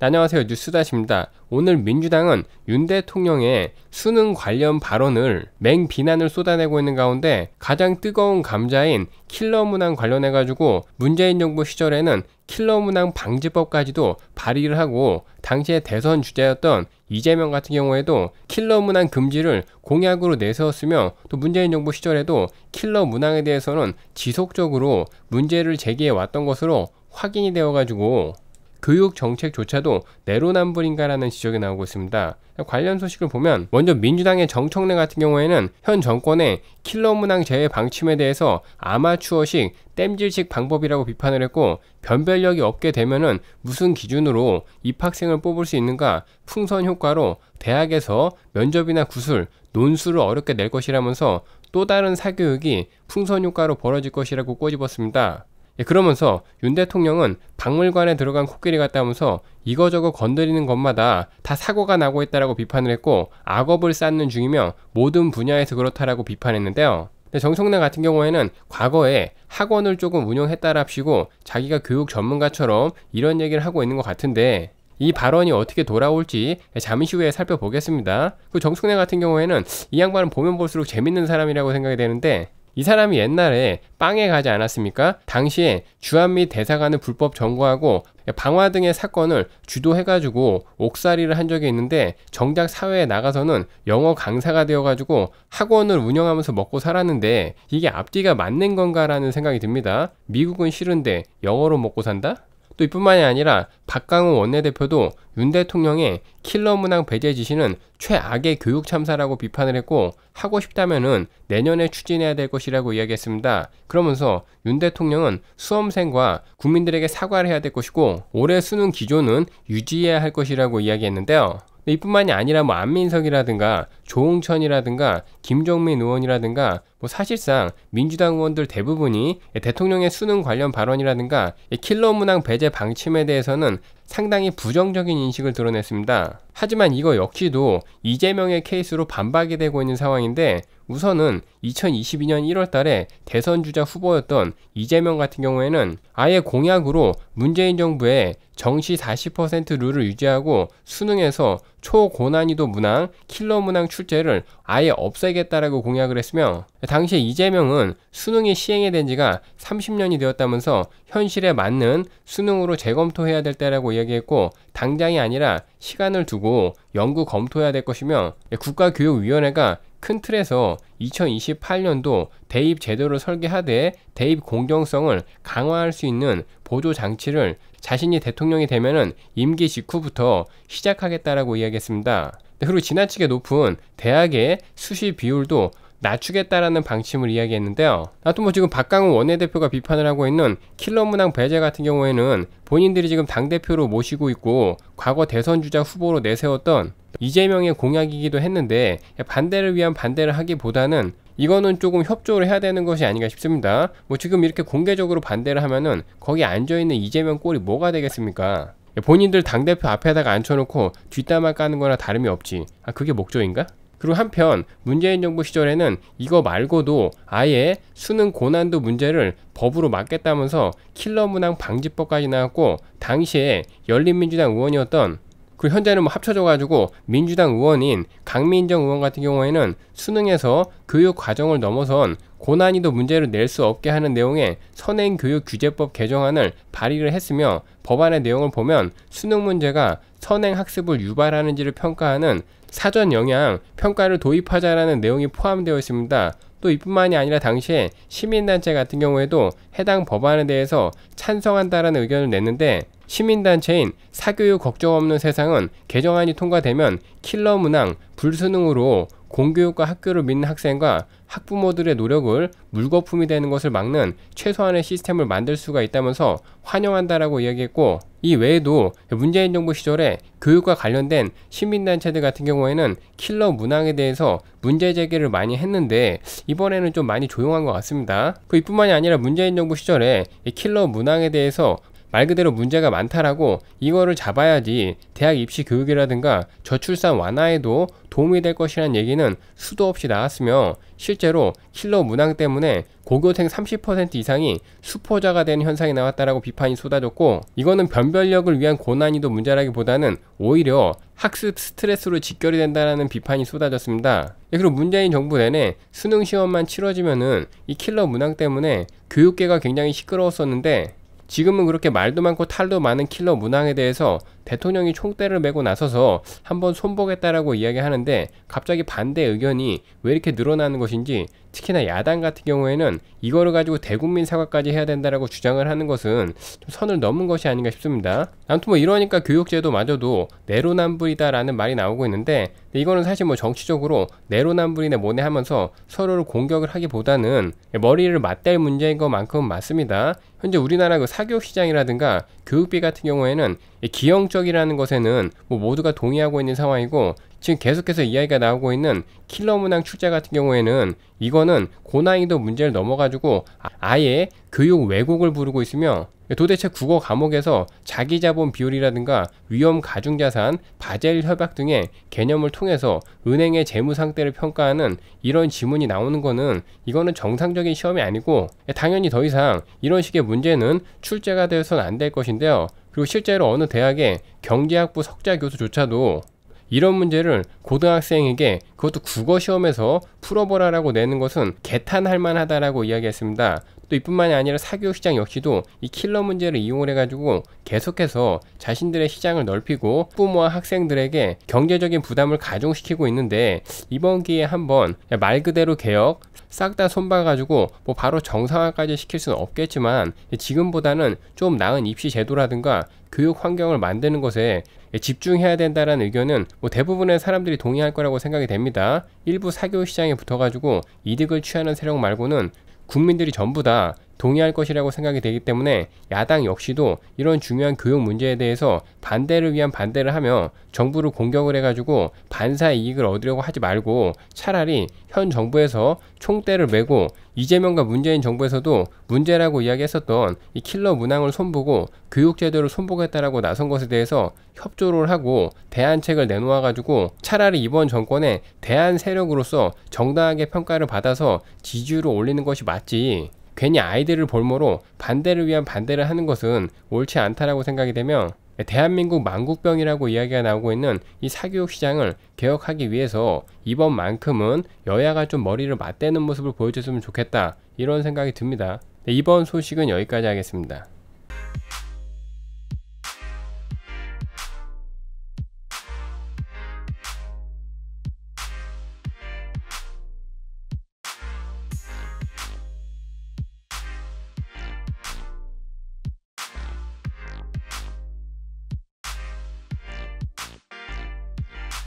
안녕하세요. 뉴스다십니다. 오늘 민주당은 윤 대통령의 수능 관련 발언을 맹비난을 쏟아내고 있는 가운데 가장 뜨거운 감자인 킬러 문항 관련해가지고 문재인 정부 시절에는 킬러 문항 방지법까지도 발의를 하고 당시에 대선 주제였던 이재명 같은 경우에도 킬러 문항 금지를 공약으로 내세웠으며 또 문재인 정부 시절에도 킬러 문항에 대해서는 지속적으로 문제를 제기해 왔던 것으로 확인이 되어가지고 교육 정책조차도 내로남불인가라는 지적이 나오고 있습니다. 관련 소식을 보면 먼저 민주당의 정청래 같은 경우에는 현 정권의 킬러 문항 제외 방침에 대해서 아마추어식 땜질식 방법이라고 비판을 했고 변별력이 없게 되면은 무슨 기준으로 입학생을 뽑을 수 있는가 풍선 효과로 대학에서 면접이나 구술 논술을 어렵게 낼 것이라면서 또 다른 사교육이 풍선 효과로 벌어질 것이라고 꼬집었습니다. 예, 그러면서 윤 대통령은 박물관에 들어간 코끼리 같다면서 이거저거 건드리는 것마다 다 사고가 나고 있다라고 비판을 했고 악업을 쌓는 중이며 모든 분야에서 그렇다라고 비판했는데요. 정성래 같은 경우에는 과거에 학원을 조금 운영했다랍시고 자기가 교육 전문가처럼 이런 얘기를 하고 있는 것 같은데 이 발언이 어떻게 돌아올지 잠시 후에 살펴보겠습니다. 그 정숙래 같은 경우에는 이 양반은 보면 볼수록 재밌는 사람이라고 생각이 되는데 이 사람이 옛날에 빵에 가지 않았습니까? 당시에 주한미 대사관을 불법 점거하고 방화 등의 사건을 주도해가지고 옥살이를 한 적이 있는데 정작 사회에 나가서는 영어 강사가 되어가지고 학원을 운영하면서 먹고 살았는데 이게 앞뒤가 맞는 건가라는 생각이 듭니다. 미국은 싫은데 영어로 먹고 산다? 또 이뿐만이 아니라 박강우 원내대표도 윤 대통령의 킬러 문항 배제 지시는 최악의 교육 참사라고 비판을 했고 하고 싶다면은 내년에 추진해야 될 것이라고 이야기했습니다. 그러면서 윤 대통령은 수험생과 국민들에게 사과를 해야 될 것이고 올해 수능 기조는 유지해야 할 것이라고 이야기했는데요. 이뿐만이 아니라 뭐 안민석이라든가 조홍천이라든가 김종민 의원이라든가 뭐 사실상 민주당 의원들 대부분이 대통령의 수능 관련 발언이라든가 킬러 문항 배제 방침에 대해서는 상당히 부정적인 인식을 드러냈습니다. 하지만 이거 역시도 이재명의 케이스로 반박이 되고 있는 상황인데 우선은 2022년 1월 달에 대선 주자 후보였던 이재명 같은 경우에는 아예 공약으로 문재인 정부의 정시 40% 룰을 유지하고 수능에서 초고난이도 문항, 킬러 문항 출제를 아예 없애겠다라고 공약을 했으며 당시에 이재명은 수능이 시행된 이 지가 30년이 되었다면서 현실에 맞는 수능으로 재검토해야 될 때라고 이야기했고 당장이 아니라 시간을 두고 연구 검토해야 될 것이며 예, 국가교육위원회가 큰 틀에서 2028년도 대입 제도를 설계하되 대입 공정성을 강화할 수 있는 보조 장치를 자신이 대통령이 되면은 임기 직후부터 시작하겠다라고 이야기했습니다. 그리고 지나치게 높은 대학의 수시 비율도 낮추겠다라는 방침을 이야기했는데요. 하여튼 뭐 지금 박강훈 원내대표가 비판을 하고 있는 킬러 문항 배제 같은 경우에는 본인들이 지금 당대표로 모시고 있고 과거 대선 주자 후보로 내세웠던 이재명의 공약이기도 했는데 반대를 위한 반대를 하기보다는 이거는 조금 협조를 해야 되는 것이 아닌가 싶습니다. 뭐 지금 이렇게 공개적으로 반대를 하면은 거기 앉아있는 이재명 꼴이 뭐가 되겠습니까? 본인들 당대표 앞에다가 앉혀놓고 뒷담화 까는 거나 다름이 없지. 아, 그게 목적인가? 그리고 한편 문재인 정부 시절에는 이거 말고도 아예 수능 고난도 문제를 법으로 막겠다면서 킬러 문항 방지법까지 나왔고 당시에 열린민주당 의원이었던 그 현재는 뭐 합쳐져가지고 민주당 의원인 강민정 의원 같은 경우에는 수능에서 교육 과정을 넘어선 고난이도 문제를 낼 수 없게 하는 내용의 선행교육규제법 개정안을 발의를 했으며 법안의 내용을 보면 수능 문제가 선행학습을 유발하는지를 평가하는 사전 영향 평가를 도입하자라는 내용이 포함되어 있습니다. 또 이뿐만이 아니라 당시에 시민단체 같은 경우에도 해당 법안에 대해서 찬성한다라는 의견을 냈는데 시민단체인 사교육 걱정 없는 세상은 개정안이 통과되면 킬러 문항, 불수능으로 공교육과 학교를 믿는 학생과 학부모들의 노력을 물거품이 되는 것을 막는 최소한의 시스템을 만들 수가 있다면서 환영한다라고 이야기했고 이 외에도 문재인 정부 시절에 교육과 관련된 시민단체들 같은 경우에는 킬러 문항에 대해서 문제 제기를 많이 했는데 이번에는 좀 많이 조용한 것 같습니다. 그 이뿐만이 아니라 문재인 정부 시절에 킬러 문항에 대해서 말 그대로 문제가 많다라고 이거를 잡아야지 대학 입시 교육이라든가 저출산 완화에도 도움이 될 것이라는 얘기는 수도 없이 나왔으며 실제로 킬러 문항 때문에 고교생 30% 이상이 수포자가 되는 현상이 나왔다라고 비판이 쏟아졌고 이거는 변별력을 위한 고난이도 문제라기보다는 오히려 학습 스트레스로 직결이 된다라는 비판이 쏟아졌습니다. 예, 그리고 문재인 정부 내내 수능 시험만 치러지면은 이 킬러 문항 때문에 교육계가 굉장히 시끄러웠었는데 지금은 그렇게 말도 많고 탈도 많은 킬러 문항에 대해서 대통령이 총대를 메고 나서서 한번 손보겠다라고 이야기하는데 갑자기 반대 의견이 왜 이렇게 늘어나는 것인지 특히나 야당 같은 경우에는 이거를 가지고 대국민 사과까지 해야 된다라고 주장을 하는 것은 좀 선을 넘은 것이 아닌가 싶습니다. 아무튼 뭐 이러니까 교육제도마저도 내로남불이다라는 말이 나오고 있는데 이거는 사실 뭐 정치적으로 내로남불이네 뭐네 하면서 서로를 공격을 하기보다는 머리를 맞댈 문제인 것만큼 맞습니다. 현재 우리나라 그 사교육 시장이라든가 교육비 같은 경우에는 기형적 목적이라는 것에는 뭐 모두가 동의하고 있는 상황이고 지금 계속해서 이야기가 나오고 있는 킬러 문항 출제 같은 경우에는 이거는 고난이도 문제를 넘어가지고 아예 교육 왜곡을 부르고 있으며 도대체 국어 과목에서 자기 자본 비율이라든가 위험 가중 자산, 바젤 협약 등의 개념을 통해서 은행의 재무 상태를 평가하는 이런 지문이 나오는 거는 이거는 정상적인 시험이 아니고 당연히 더 이상 이런 식의 문제는 출제가 되어서는 안 될 것인데요. 그리고 실제로 어느 대학의 경제학부 석자 교수조차도 이런 문제를 고등학생에게 그것도 국어 시험에서 풀어보라라고 내는 것은 개탄할 만하다라고 이야기했습니다. 또 이뿐만이 아니라 사교육 시장 역시도 이 킬러 문제를 이용을 해가지고 계속해서 자신들의 시장을 넓히고 부모와 학생들에게 경제적인 부담을 가중시키고 있는데 이번 기회에 한번 말 그대로 개혁 싹 다 손봐가지고 뭐 바로 정상화까지 시킬 수는 없겠지만 지금보다는 좀 나은 입시 제도라든가 교육 환경을 만드는 것에 집중해야 된다라는 의견은 뭐 대부분의 사람들이 동의할 거라고 생각이 됩니다. 일부 사교육 시장에 붙어가지고 이득을 취하는 세력 말고는 국민들이 전부 다 동의할 것이라고 생각이 되기 때문에 야당 역시도 이런 중요한 교육 문제에 대해서 반대를 위한 반대를 하며 정부를 공격을 해가지고 반사 이익을 얻으려고 하지 말고 차라리 현 정부에서 총대를 메고 이재명과 문재인 정부에서도 문제라고 이야기했었던 이 킬러 문항을 손보고 교육제도를 손보겠다라고 나선 것에 대해서 협조를 하고 대안책을 내놓아가지고 차라리 이번 정권에 대안 세력으로서 정당하게 평가를 받아서 지지율을 올리는 것이 맞지 괜히 아이들을 볼모로 반대를 위한 반대를 하는 것은 옳지 않다라고 생각이 되며 대한민국 만국병이라고 이야기가 나오고 있는 이 사교육 시장을 개혁하기 위해서 이번만큼은 여야가 좀 머리를 맞대는 모습을 보여줬으면 좋겠다 이런 생각이 듭니다. 네, 이번 소식은 여기까지 하겠습니다.